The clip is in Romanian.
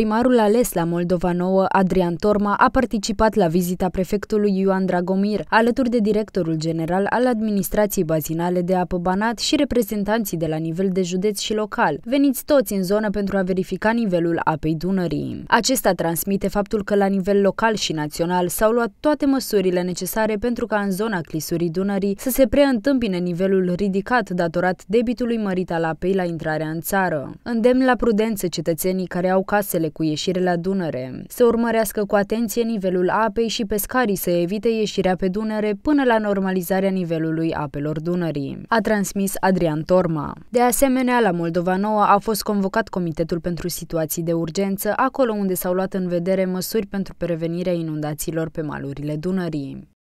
Primarul ales la Moldova Nouă, Adrian Torma, a participat la vizita prefectului Ioan Dragomir, alături de directorul general al administrației bazinale de apă Banat și reprezentanții de la nivel de județ și local. Veniți toți în zonă pentru a verifica nivelul apei Dunării. Acesta transmite faptul că la nivel local și național s-au luat toate măsurile necesare pentru ca în zona clisurii Dunării să se preîntâmpine nivelul ridicat datorat debitului mărit al apei la intrarea în țară. Îndemn la prudență cetățenii care au casele cu ieșire la Dunăre. Să urmărească cu atenție nivelul apei și pescarii să evite ieșirea pe Dunăre până la normalizarea nivelului apelor Dunării, a transmis Adrian Torma. De asemenea, la Moldova Nouă a fost convocat Comitetul pentru Situații de Urgență, acolo unde s-au luat în vedere măsuri pentru prevenirea inundațiilor pe malurile Dunării.